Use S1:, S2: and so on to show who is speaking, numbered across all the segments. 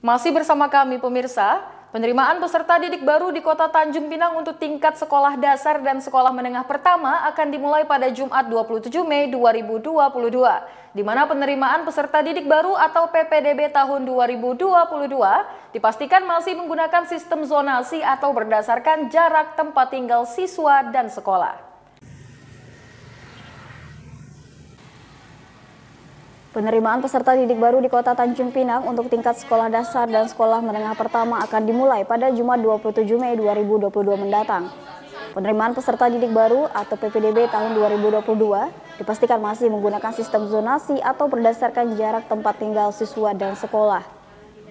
S1: Masih bersama kami pemirsa, penerimaan peserta didik baru di Kota Tanjung Pinang untuk tingkat sekolah dasar dan sekolah menengah pertama akan dimulai pada Jumat 27 Mei 2022, di mana penerimaan peserta didik baru atau PPDB tahun 2022 dipastikan masih menggunakan sistem zonasi atau berdasarkan jarak tempat tinggal siswa dan sekolah.
S2: Penerimaan peserta didik baru di Kota Tanjung Pinang untuk tingkat sekolah dasar dan sekolah menengah pertama akan dimulai pada Jumat 27 Mei 2022 mendatang. Penerimaan peserta didik baru atau PPDB tahun 2022 dipastikan masih menggunakan sistem zonasi atau berdasarkan jarak tempat tinggal siswa dan sekolah.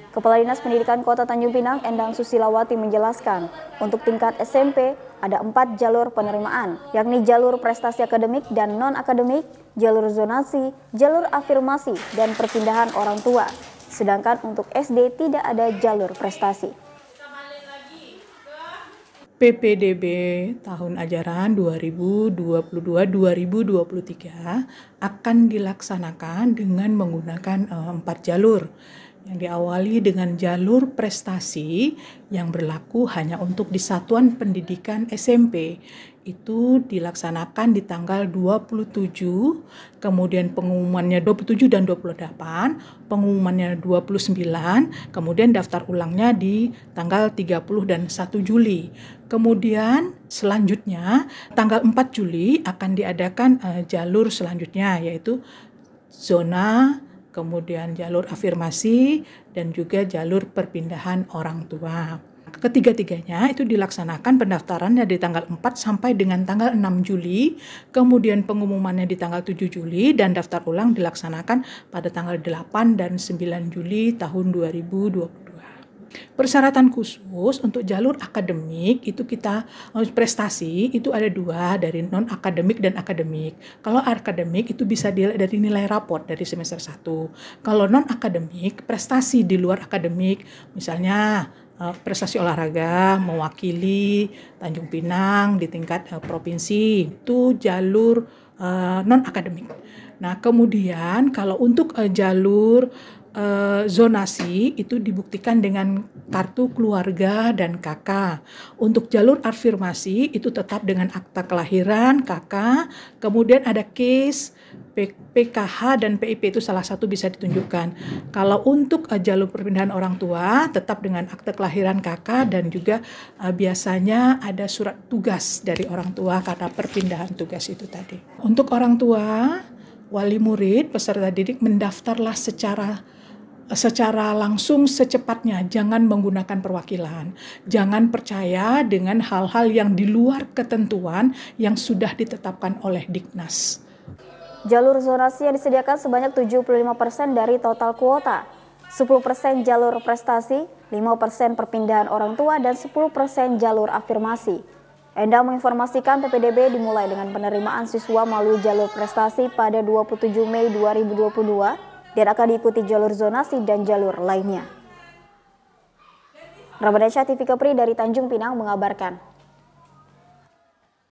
S2: Kepala Dinas Pendidikan Kota Tanjung Pinang, Endang Susilawati menjelaskan, untuk tingkat SMP ada empat jalur penerimaan, yakni jalur prestasi akademik dan non-akademik, jalur zonasi, jalur afirmasi, dan perpindahan orang tua. Sedangkan untuk SD tidak ada jalur prestasi.
S3: PPDB tahun ajaran 2022-2023 akan dilaksanakan dengan menggunakan eh, empat jalur yang diawali dengan jalur prestasi yang berlaku hanya untuk di satuan pendidikan SMP. Itu dilaksanakan di tanggal 27, kemudian pengumumannya 27 dan 28, pengumumannya 29, kemudian daftar ulangnya di tanggal 30 dan 1 Juli. Kemudian selanjutnya tanggal 4 Juli akan diadakan uh, jalur selanjutnya yaitu zona kemudian jalur afirmasi, dan juga jalur perpindahan orang tua. Ketiga-tiganya itu dilaksanakan pendaftarannya di tanggal 4 sampai dengan tanggal 6 Juli, kemudian pengumumannya di tanggal 7 Juli, dan daftar ulang dilaksanakan pada tanggal 8 dan 9 Juli tahun 2022. Persyaratan khusus untuk jalur akademik itu kita eh, prestasi itu ada dua dari non akademik dan akademik. Kalau akademik itu bisa dilihat dari nilai raport dari semester 1. Kalau non akademik prestasi di luar akademik misalnya eh, prestasi olahraga mewakili Tanjung Pinang di tingkat eh, provinsi itu jalur non akademik. Nah, kemudian kalau untuk jalur Eh, zonasi itu dibuktikan dengan kartu keluarga dan KK. Untuk jalur afirmasi itu tetap dengan akta kelahiran KK. kemudian ada case PKH dan PIP itu salah satu bisa ditunjukkan. Kalau untuk eh, jalur perpindahan orang tua tetap dengan akta kelahiran KK dan juga eh, biasanya ada surat tugas dari orang tua karena perpindahan tugas itu tadi. Untuk orang tua, wali murid, peserta didik mendaftarlah secara secara langsung secepatnya. Jangan menggunakan perwakilan. Jangan percaya dengan hal-hal yang di luar ketentuan yang sudah ditetapkan oleh Diknas. Jalur
S2: zonasi yang disediakan sebanyak 75% dari total kuota. 10% jalur prestasi, 5% perpindahan orang tua, dan 10% jalur afirmasi. Enda menginformasikan PPDB dimulai dengan penerimaan siswa melalui jalur prestasi pada 27 Mei 2022 dan akan diikuti jalur zonasi dan jalur lainnya. Syah TV Kepri dari Tanjung Pinang mengabarkan.